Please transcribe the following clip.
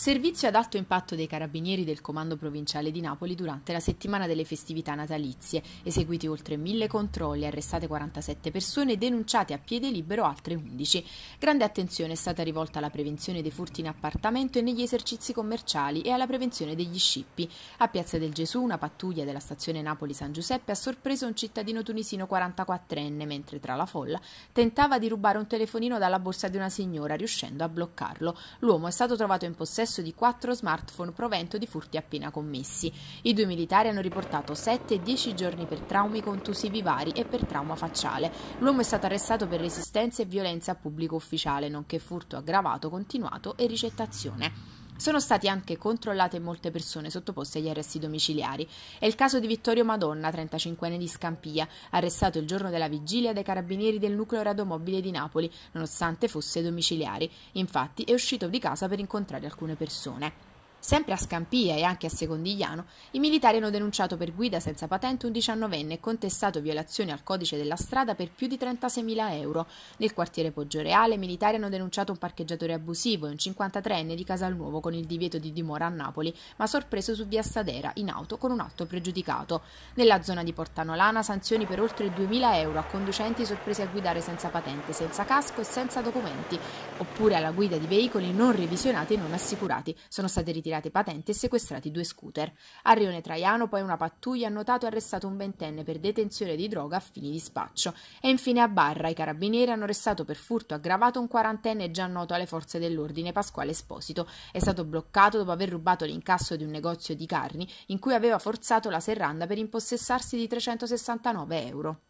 Servizio ad alto impatto dei carabinieri del Comando Provinciale di Napoli durante la settimana delle festività natalizie. Eseguiti oltre mille controlli, arrestate 47 persone e denunciate a piede libero altre 11. Grande attenzione è stata rivolta alla prevenzione dei furti in appartamento e negli esercizi commerciali e alla prevenzione degli scippi. A Piazza del Gesù una pattuglia della stazione Napoli San Giuseppe ha sorpreso un cittadino tunisino 44enne mentre tra la folla tentava di rubare un telefonino dalla borsa di una signora riuscendo a bloccarlo. L'uomo è stato trovato in possesso possesso di quattro smartphone provento di furti appena commessi. I due militari hanno riportato 7 e 10 giorni per traumi contusivi vari e per trauma facciale. L'uomo è stato arrestato per resistenza e violenza a pubblico ufficiale, nonché furto aggravato, continuato e ricettazione. Sono stati anche controllate molte persone sottoposte agli arresti domiciliari. È il caso di Vittorio Madonna, 35enne di Scampia, arrestato il giorno della vigilia dai carabinieri del nucleo radomobile di Napoli, nonostante fosse domiciliari. Infatti è uscito di casa per incontrare alcune persone. Sempre a Scampia e anche a Secondigliano, i militari hanno denunciato per guida senza patente un diciannovenne e contestato violazioni al codice della strada per più di 36.000 euro. Nel quartiere Poggioreale, i militari hanno denunciato un parcheggiatore abusivo e un 53enne di Casalnuovo con il divieto di dimora a Napoli, ma sorpreso su via Stadera in auto con un atto pregiudicato. Nella zona di Portanolana, sanzioni per oltre 2.000 euro a conducenti sorpresi a guidare senza patente, senza casco e senza documenti, oppure alla guida di veicoli non revisionati e non assicurati. Sono state ritirate ritirate patenti e sequestrati due scooter. A Rione Traiano poi una pattuglia ha notato e arrestato un ventenne per detenzione di droga a fini di spaccio. E infine a Barra i carabinieri hanno arrestato per furto aggravato un quarantenne già noto alle forze dell'ordine Pasquale Esposito. È stato bloccato dopo aver rubato l'incasso di un negozio di carni in cui aveva forzato la serranda per impossessarsi di 369 euro.